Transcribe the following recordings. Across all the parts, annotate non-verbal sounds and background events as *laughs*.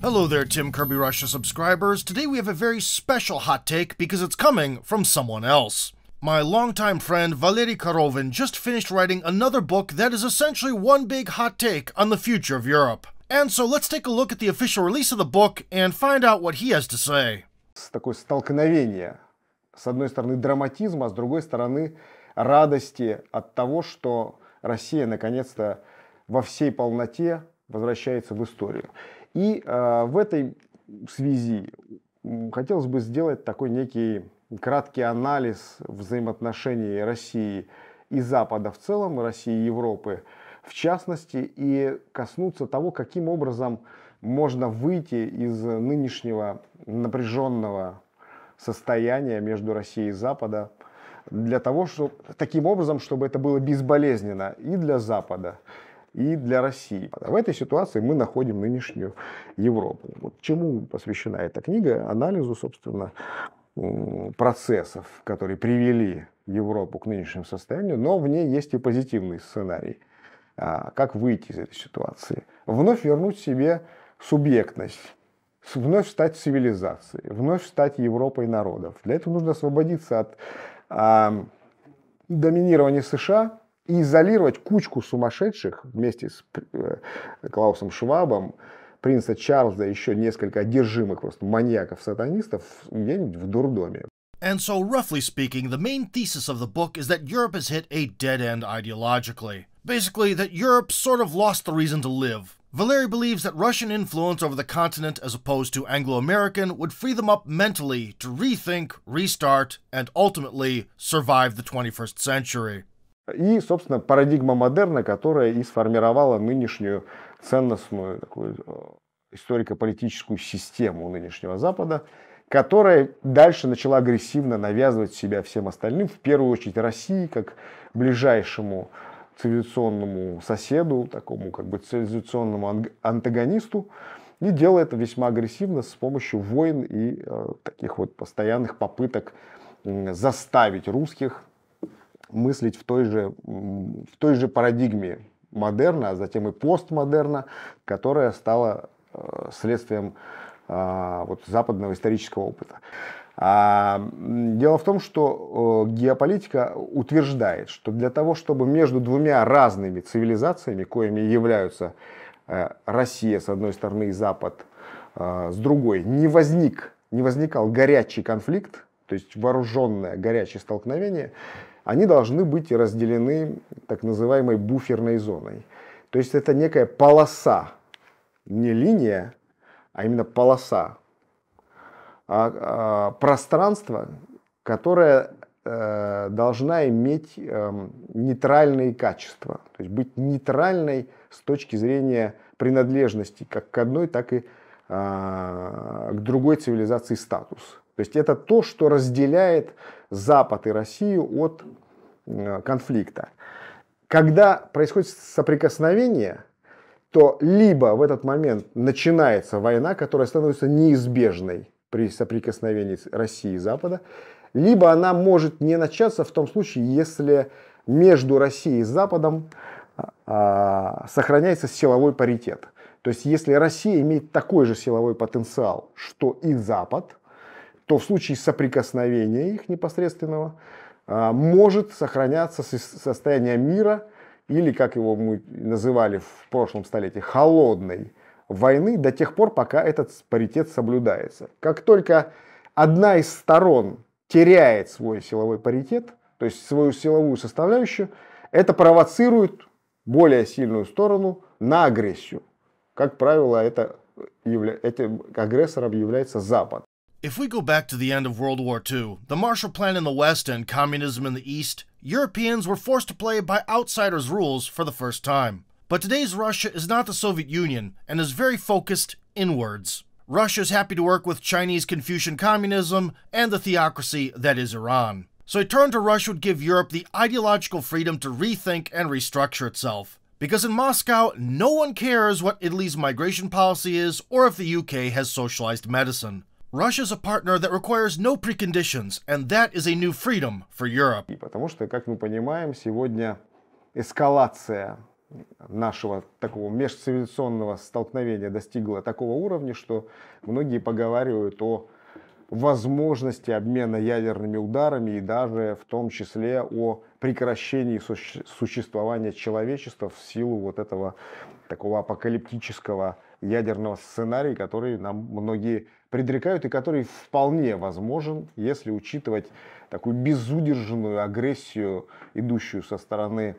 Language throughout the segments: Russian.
Hello there, Tim Kirby Russia subscribers. Today we have a very special hot take because it's coming from someone else. My longtime friend Valery Karovin just finished writing another book that is essentially one big hot take on the future of Europe. And so let's take a look at the official release of the book and find out what he has to say. с одной стороны драматизма, с другой стороны радости от того, что Россия наконец-то во всей полноте возвращается в историю. И э, в этой связи хотелось бы сделать такой некий краткий анализ взаимоотношений России и Запада в целом, России и Европы в частности, и коснуться того, каким образом можно выйти из нынешнего напряженного состояния между Россией и Западом для того, чтобы таким образом, чтобы это было безболезненно и для Запада, и для России. А в этой ситуации мы находим нынешнюю Европу. Вот чему посвящена эта книга? Анализу, собственно, процессов, которые привели Европу к нынешнему состоянию, но в ней есть и позитивный сценарий. А как выйти из этой ситуации? Вновь вернуть себе субъектность, вновь стать цивилизацией, вновь стать Европой народов. Для этого нужно освободиться от а, доминирования США и изолировать кучку сумасшедших вместе с э, Клаусом Швабом, принца Чарльза, еще несколько одержимых просто маньяков-сатанистов где-нибудь в дурдоме. And so, roughly speaking, the main thesis of the book is that Europe has hit a dead end ideologically. Basically, that Europe sort of lost the reason to live. Valeri believes that Russian influence over the continent as opposed to Anglo American would free them up mentally to rethink, restart, and ultimately survive the 21st century. И, собственно, парадигма модерна, которая и сформировала нынешнюю ценностную такую э, историко-политическую систему нынешнего Запада, которая дальше начала агрессивно навязывать себя всем остальным, в первую очередь России, как ближайшему цивилизационному соседу, такому как бы цивилизационному антагонисту, и делает это весьма агрессивно с помощью войн и э, таких вот постоянных попыток э, заставить русских мыслить в той же, в той же парадигме модерна, а затем и постмодерна, которая стала э, следствием а, вот, западного исторического опыта. А, дело в том, что геополитика утверждает, что для того, чтобы между двумя разными цивилизациями, коими являются э, Россия с одной стороны и Запад э, с другой, не возник, не возникал горячий конфликт, то есть вооруженное горячее столкновение, они должны быть разделены так называемой буферной зоной. То есть это некая полоса, не линия, а именно полоса а, а, пространства, которое э, должна иметь э, нейтральные качества, то есть быть нейтральной с точки зрения принадлежности как к одной, так и э, к другой цивилизации статус. То есть это то, что разделяет Запад и Россию от э, конфликта. Когда происходит соприкосновение, то либо в этот момент начинается война, которая становится неизбежной при соприкосновении России и Запада, либо она может не начаться в том случае, если между Россией и Западом а, а, сохраняется силовой паритет. То есть если Россия имеет такой же силовой потенциал, что и Запад – то в случае соприкосновения их непосредственного а, может сохраняться состояние мира или, как его мы называли в прошлом столетии, холодной войны до тех пор, пока этот паритет соблюдается. Как только одна из сторон теряет свой силовой паритет, то есть свою силовую составляющую, это провоцирует более сильную сторону на агрессию. Как правило, это, этим агрессором является Запад. If we go back to the end of World War II, the Marshall Plan in the West and communism in the East, Europeans were forced to play by outsiders' rules for the first time. But today's Russia is not the Soviet Union and is very focused inwards. Russia is happy to work with Chinese Confucian communism and the theocracy that is Iran. So a turn to Russia would give Europe the ideological freedom to rethink and restructure itself. Because in Moscow, no one cares what Italy's migration policy is or if the UK has socialized medicine. Russia's a partner that requires no preconditions, and that is a new freedom for Europe. потому что, как мы понимаем, сегодня эскалация нашего такого межцивилизационного столкновения достигла такого уровня, что многие поговаривают о возможности обмена ядерными ударами и даже в том числе о прекращении существования человечества в силу вот этого такого апокалиптического ядерного сценария, который нам многие предрекают и который вполне возможен, если учитывать такую безудержанную агрессию, идущую со стороны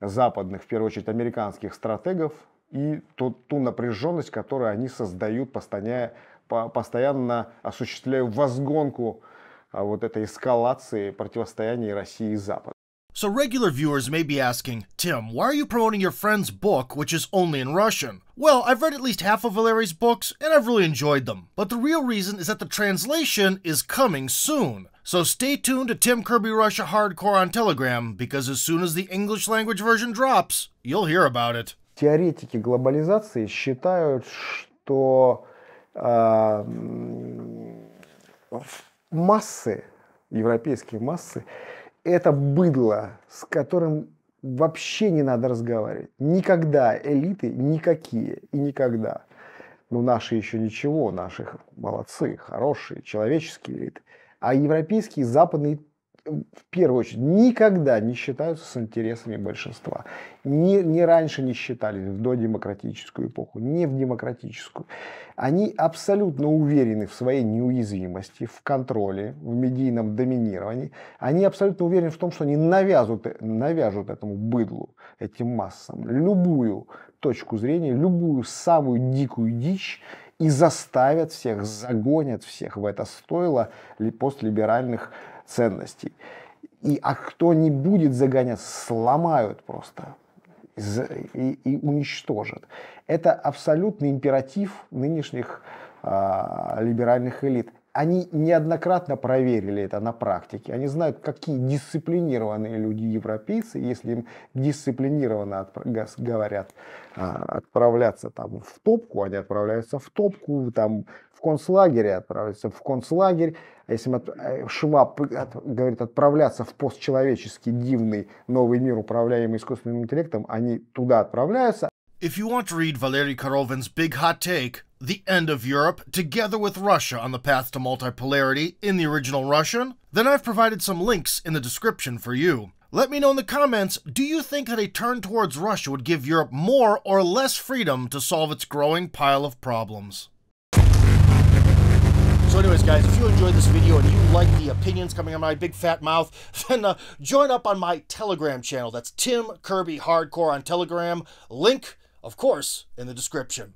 западных, в первую очередь американских стратегов, и ту, ту напряженность, которую они создают, постоянно, осуществляя возгонку а, вот этой эскалации противостояния России и Запада. So regular viewers may be asking, Tim, why are you promoting your friend's book, which is only in Russian? Well, I've read at least half of Valery's books, and I've really enjoyed them. But the real reason is that the translation is coming soon. So stay tuned to Tim Kirby Russia Hardcore on Telegram, because as soon as the English language version drops, you'll hear about it. Теоретики глобализации считают, что э, массы, европейские массы, это быдло, с которым вообще не надо разговаривать. Никогда элиты никакие и никогда. Ну, наши еще ничего, наших молодцы, хорошие, человеческие элиты. А европейские, западные в первую очередь, никогда не считаются с интересами большинства. Ни, ни раньше не считались, в додемократическую эпоху, не в демократическую. Они абсолютно уверены в своей неуязвимости, в контроле, в медийном доминировании. Они абсолютно уверены в том, что они навязут навяжут этому быдлу, этим массам, любую точку зрения, любую самую дикую дичь и заставят всех, загонят всех в это стойло постлиберальных либеральных ценностей. И, а кто не будет загонять, сломают просто и, и уничтожат. Это абсолютный императив нынешних э, либеральных элит они неоднократно проверили это на практике. Они знают, какие дисциплинированные люди европейцы, если им дисциплинированно говорят а, отправляться там в топку, они отправляются в топку, там в концлагере отправляются в концлагерь. А Если э, от... Шваб говорит отправляться в постчеловеческий дивный новый мир, управляемый искусственным интеллектом, они туда отправляются. If you want to read Valery Korovin's big hot take, the end of Europe, together with Russia on the path to multipolarity in the original Russian, then I've provided some links in the description for you. Let me know in the comments, do you think that a turn towards Russia would give Europe more or less freedom to solve its growing pile of problems? So anyways, guys, if you enjoyed this video and you like the opinions coming out of my big fat mouth, *laughs* then uh, join up on my Telegram channel. That's Tim Kirby Hardcore on Telegram. Link, of course, in the description.